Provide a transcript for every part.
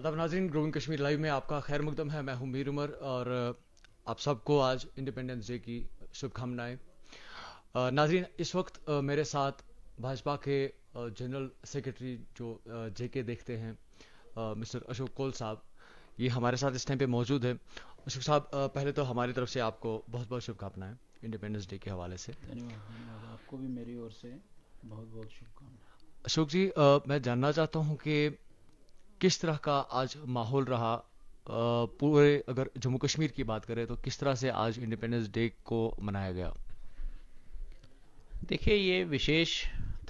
अदब नाजरीन growing Kashmir live में आपका खैर मुकदम है मैं हूं मीर उमर और आप सबको आज इंडिपेंडेंस डे की शुभकामनाएं नाजरीन इस वक्त मेरे साथ भाजपा के जनरल सेक्रेटरी जो जे के देखते हैं मिस्टर अशोक कोल साहब ये हमारे साथ इस टाइम पे मौजूद है अशोक साहब पहले तो हमारी तरफ से आपको बहुत बहुत शुभकामनाएं इंडिपेंडेंस डे के हवाले से धन्यवाद आपको भी मेरी ओर से बहुत बहुत शुभकामनाएं अशोक जी मैं जानना चाहता हूँ कि किस तरह का आज माहौल रहा पूरे अगर जम्मू कश्मीर की बात करें तो किस तरह से आज इंडिपेंडेंस डे को मनाया गया देखिए ये विशेष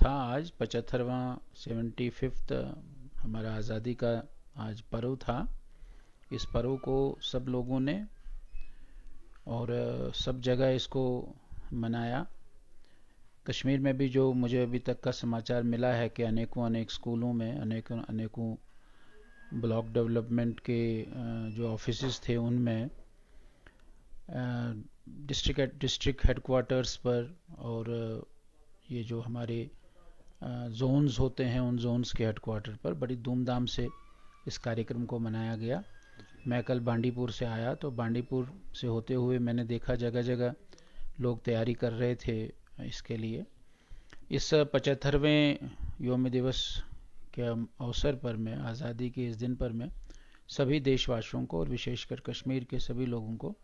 था आज पचहत्तरवा सेवेंटी फिफ्थ हमारा आज़ादी का आज पर्व था इस पर्व को सब लोगों ने और सब जगह इसको मनाया कश्मीर में भी जो मुझे अभी तक का समाचार मिला है कि अनेकों अनेक स्कूलों में अनेकों अनेकों ब्लॉक डेवलपमेंट के जो ऑफिस थे उनमें डिस्ट्रिक्ट डिस्ट्रिक्ट हेडकोार्टर्स पर और ये जो हमारे जोन्स होते हैं उन जोन्स के हेडकोार्टर पर बड़ी धूमधाम से इस कार्यक्रम को मनाया गया मैं कल बांडीपुर से आया तो बांडीपुर से होते हुए मैंने देखा जगह जगह लोग तैयारी कर रहे थे इसके लिए इस पचहत्तरवें योम दिवस के अवसर पर मैं आज़ादी के इस दिन पर मैं सभी देशवासियों को और विशेषकर कश्मीर के सभी लोगों को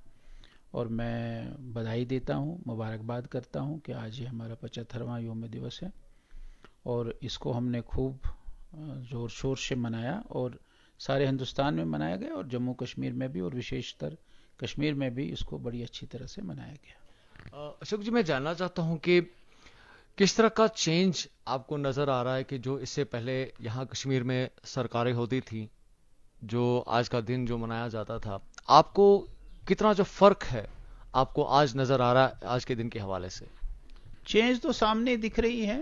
और मैं बधाई देता हूँ मुबारकबाद करता हूँ कि आज ये हमारा पचहत्तरवा योम दिवस है और इसको हमने खूब ज़ोर शोर से मनाया और सारे हिंदुस्तान में मनाया गया और जम्मू कश्मीर में भी और विशेषतर कश्मीर में भी इसको बड़ी अच्छी तरह से मनाया गया अशोक जी मैं जानना चाहता हूँ कि किस तरह का चेंज आपको नजर आ रहा है कि जो इससे पहले यहाँ कश्मीर में सरकारें होती थी जो आज का दिन जो मनाया जाता था आपको कितना जो फर्क है आपको आज नजर आ रहा है आज के दिन के हवाले से चेंज तो सामने दिख रही है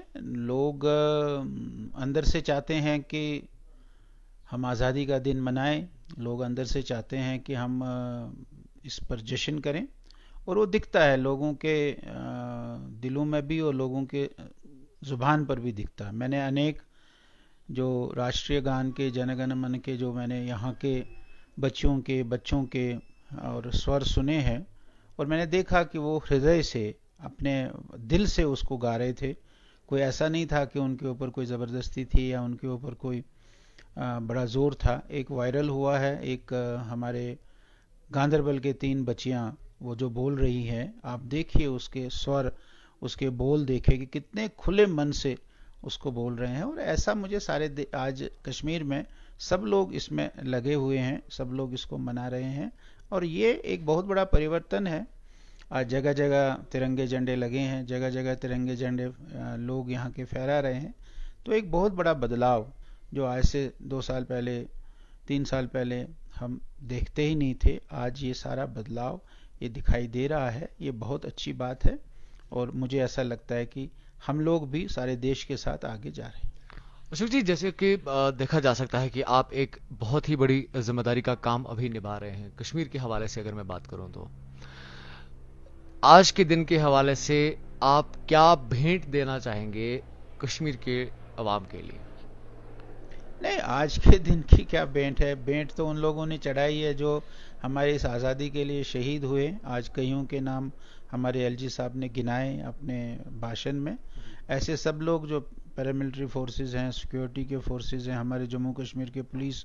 लोग अंदर से चाहते हैं कि हम आज़ादी का दिन मनाएं लोग अंदर से चाहते हैं कि हम इस पर जश्न करें और वो दिखता है लोगों के दिलों में भी और लोगों के ज़ुबान पर भी दिखता है मैंने अनेक जो राष्ट्रीय गान के जनगण मन के जो मैंने यहाँ के बच्चों के बच्चों के और स्वर सुने हैं और मैंने देखा कि वो हृदय से अपने दिल से उसको गा रहे थे कोई ऐसा नहीं था कि उनके ऊपर कोई ज़बरदस्ती थी या उनके ऊपर कोई बड़ा ज़ोर था एक वायरल हुआ है एक हमारे गांधरबल के तीन बच्चियाँ वो जो बोल रही है आप देखिए उसके स्वर उसके बोल देखे कि कितने खुले मन से उसको बोल रहे हैं और ऐसा मुझे सारे आज कश्मीर में सब लोग इसमें लगे हुए हैं सब लोग इसको मना रहे हैं और ये एक बहुत बड़ा परिवर्तन है आज जगह जगह तिरंगे झंडे लगे हैं जगह जगह तिरंगे झंडे लोग यहाँ के फहरा रहे हैं तो एक बहुत बड़ा बदलाव जो आज से दो साल पहले तीन साल पहले हम देखते ही नहीं थे आज ये सारा बदलाव ये दिखाई दे रहा है ये बहुत अच्छी बात है और मुझे ऐसा लगता है कि हम लोग भी सारे देश के साथ आगे जा रहे हैं अशोक जी जैसे कि देखा जा सकता है कि आप एक बहुत ही बड़ी जिम्मेदारी का काम अभी निभा रहे हैं कश्मीर के हवाले से अगर मैं बात करूं तो आज के दिन के हवाले से आप क्या भेंट देना चाहेंगे कश्मीर के आवाम के लिए नहीं आज के दिन की क्या बेंट है बेंट तो उन लोगों ने चढ़ाई है जो हमारे इस आज़ादी के लिए शहीद हुए आज कईयों के नाम हमारे एलजी साहब ने गिनाए अपने भाषण में ऐसे सब लोग जो पैरामिलिट्री फोर्सेस हैं सिक्योरिटी के फोर्सेस हैं हमारे जम्मू कश्मीर के पुलिस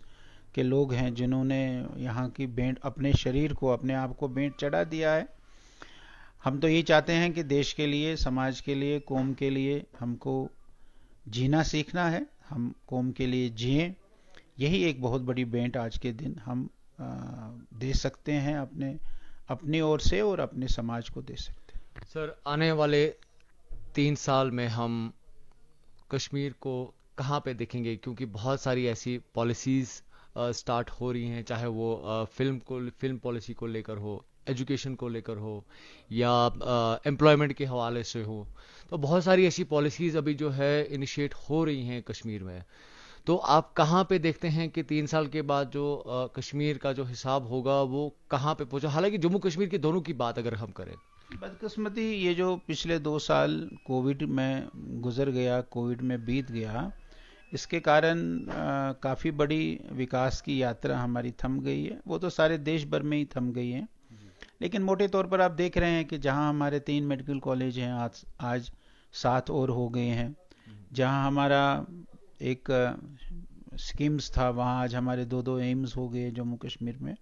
के लोग हैं जिन्होंने यहाँ की बेंट अपने शरीर को अपने आप को बेंट चढ़ा दिया है हम तो यही चाहते हैं कि देश के लिए समाज के लिए कौम के लिए हमको जीना सीखना है हम कौम के लिए जिए यही एक बहुत बड़ी बेंट आज के दिन हम दे सकते हैं अपने अपनी ओर से और अपने समाज को दे सकते हैं सर आने वाले तीन साल में हम कश्मीर को कहाँ पे देखेंगे क्योंकि बहुत सारी ऐसी पॉलिसीज़ स्टार्ट हो रही हैं चाहे वो आ, फिल्म को फिल्म पॉलिसी को लेकर हो एजुकेशन को लेकर हो या एम्प्लॉयमेंट के हवाले से हो तो बहुत सारी ऐसी पॉलिसीज अभी जो है इनिशिएट हो रही हैं कश्मीर में तो आप कहाँ पे देखते हैं कि तीन साल के बाद जो कश्मीर का जो हिसाब होगा वो कहाँ पे पहुंचा हालांकि जम्मू कश्मीर की दोनों की बात अगर हम करें बदकस्मती ये जो पिछले दो साल कोविड में गुजर गया कोविड में बीत गया इसके कारण काफ़ी बड़ी विकास की यात्रा हमारी थम गई है वो तो सारे देश भर में ही थम गई है लेकिन मोटे तौर पर आप देख रहे हैं कि जहां हमारे तीन मेडिकल कॉलेज हैं आज आज सात और हो गए हैं जहां हमारा एक स्कीम्स था वहां आज हमारे दो दो एम्स हो गए जम्मू कश्मीर में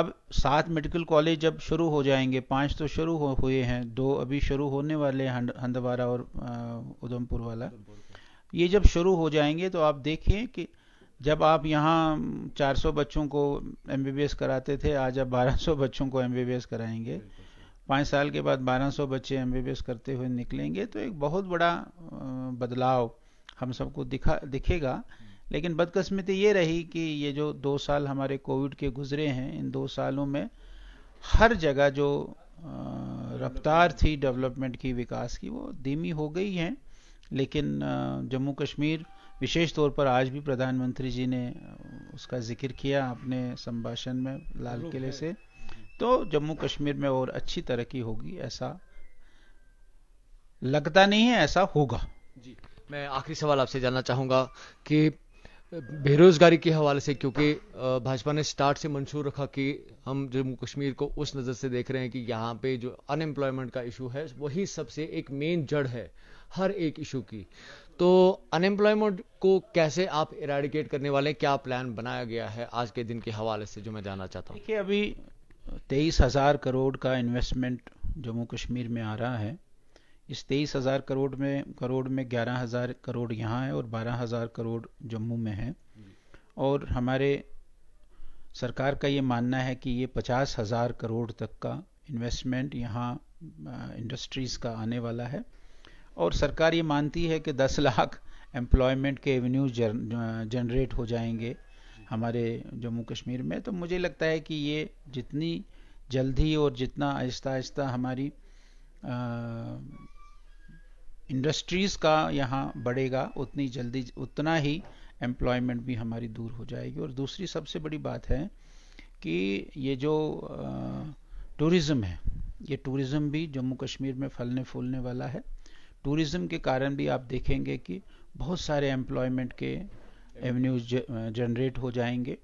अब सात मेडिकल कॉलेज जब शुरू हो जाएंगे पांच तो शुरू हो हुए हैं दो अभी शुरू होने वाले हैं हंदवारा और उधमपुर वाला ये जब शुरू हो जाएंगे तो आप देखिए कि जब आप यहाँ 400 बच्चों को एमबीबीएस कराते थे आज आप 1200 बच्चों को एमबीबीएस कराएंगे पाँच साल के बाद 1200 बच्चे एम करते हुए निकलेंगे तो एक बहुत बड़ा बदलाव हम सबको दिखा दिखेगा लेकिन बदकस्मती ये रही कि ये जो दो साल हमारे कोविड के गुजरे हैं इन दो सालों में हर जगह जो रफ्तार थी डेवलपमेंट की विकास की वो धीमी हो गई है लेकिन जम्मू कश्मीर विशेष तौर पर आज भी प्रधानमंत्री जी ने उसका जिक्र किया अपने संभाषण में लाल किले से तो जम्मू कश्मीर में और अच्छी तरक्की होगी ऐसा लगता नहीं है ऐसा होगा जी मैं आखिरी सवाल आपसे जानना चाहूंगा कि बेरोजगारी के हवाले से क्योंकि भाजपा ने स्टार्ट से मंशूर रखा कि हम जम्मू कश्मीर को उस नज़र से देख रहे हैं कि यहाँ पे जो अनएम्प्लॉयमेंट का इशू है वही सबसे एक मेन जड़ है हर एक इशू की तो अनएम्प्लॉयमेंट को कैसे आप इराडिकेट करने वाले क्या प्लान बनाया गया है आज के दिन के हवाले से जो मैं जानना चाहता हूँ देखिए अभी तेईस हज़ार करोड़ का इन्वेस्टमेंट जम्मू कश्मीर में आ रहा है इस तेईस हज़ार करोड़ में करोड़ में ग्यारह हज़ार करोड़ यहाँ है और बारह हज़ार करोड़ जम्मू में है और हमारे सरकार का ये मानना है कि ये पचास हज़ार करोड़ तक का इन्वेस्टमेंट यहाँ इंडस्ट्रीज़ का आने वाला है और सरकार ये मानती है कि दस लाख एम्प्लॉयमेंट के एवेन्यू जनरेट हो जाएंगे हमारे जम्मू कश्मीर में तो मुझे लगता है कि ये जितनी जल्दी और जितना आहिस्ता आहिस्ता हमारी इंडस्ट्रीज़ का यहाँ बढ़ेगा उतनी जल्दी उतना ही एम्प्लॉयमेंट भी हमारी दूर हो जाएगी और दूसरी सबसे बड़ी बात है कि ये जो टूरिज़्म है ये टूरिज़्म भी जम्मू कश्मीर में फलने फूलने वाला है टूरिज़्म के कारण भी आप देखेंगे कि बहुत सारे एम्प्लॉयमेंट के एवेन्यूज जनरेट हो जाएंगे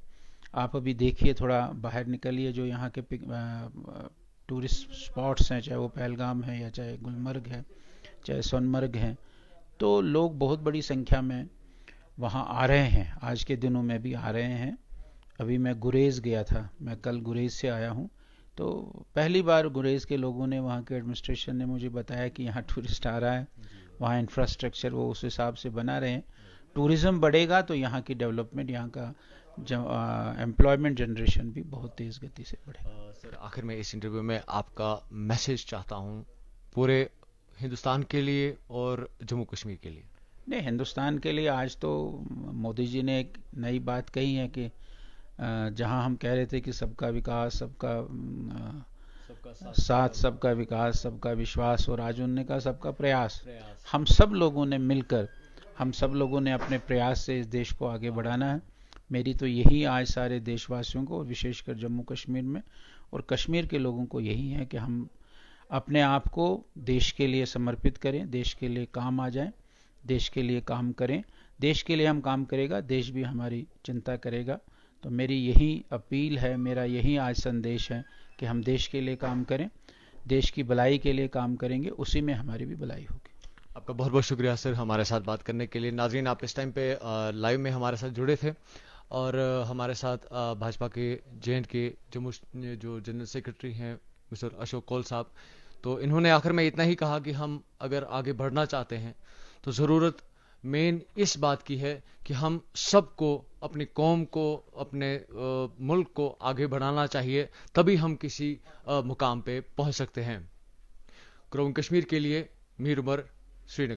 आप अभी देखिए थोड़ा बाहर निकलिए जो यहाँ के टूरिस्ट स्पॉट्स हैं चाहे वो पहलगाम है या चाहे गुलमर्ग है चाहे सोनमर्ग है तो लोग बहुत बड़ी संख्या में वहाँ आ रहे हैं आज के दिनों में भी आ रहे हैं अभी मैं गुरेज गया था मैं कल गुरेज से आया हूँ तो पहली बार गुरेज के लोगों ने वहाँ के एडमिनिस्ट्रेशन ने मुझे बताया कि यहाँ टूरिस्ट आ रहा है वहाँ इंफ्रास्ट्रक्चर वो उस हिसाब से बना रहे हैं टूरिज़्म बढ़ेगा तो यहाँ की डेवलपमेंट यहाँ का एम्प्लॉयमेंट जनरेशन भी बहुत तेज़ गति से बढ़ेगा सर आखिर में इस इंटरव्यू में आपका मैसेज चाहता हूँ पूरे हिंदुस्तान के लिए और जम्मू कश्मीर के लिए नहीं हिंदुस्तान के लिए आज तो मोदी जी ने एक नई बात कही है कि जहाँ हम कह रहे थे कि सबका विकास सबका सबका साथ सबका विकास सबका विश्वास और आज उन्होंने कहा सबका प्रयास हम सब लोगों ने मिलकर हम सब लोगों ने अपने प्रयास से इस देश को आगे बढ़ाना है मेरी तो यही आज सारे देशवासियों को विशेषकर जम्मू कश्मीर में और कश्मीर के लोगों को यही है कि हम अपने आप को देश के लिए समर्पित करें देश के लिए काम आ जाएं देश के लिए काम करें देश के लिए हम काम करेगा देश भी हमारी चिंता करेगा तो मेरी यही अपील है मेरा यही आज संदेश है कि हम देश के लिए काम करें देश की भलाई के लिए काम करेंगे उसी में हमारी भी भलाई होगी आपका बहुत बहुत शुक्रिया सर हमारे साथ बात करने के लिए नाजरीन आप इस टाइम पे लाइव में हमारे साथ जुड़े थे और हमारे साथ भाजपा के जे के जम्मू जो जनरल सेक्रेटरी हैं मिस्टर अशोक कौल साहब तो इन्होंने आखिर में इतना ही कहा कि हम अगर आगे बढ़ना चाहते हैं तो ज़रूरत मेन इस बात की है कि हम सबको अपनी कौम को अपने मुल्क को आगे बढ़ाना चाहिए तभी हम किसी मुकाम पे पहुंच सकते हैं क्रोम कश्मीर के लिए मीर उमर ശ്രീനഗർ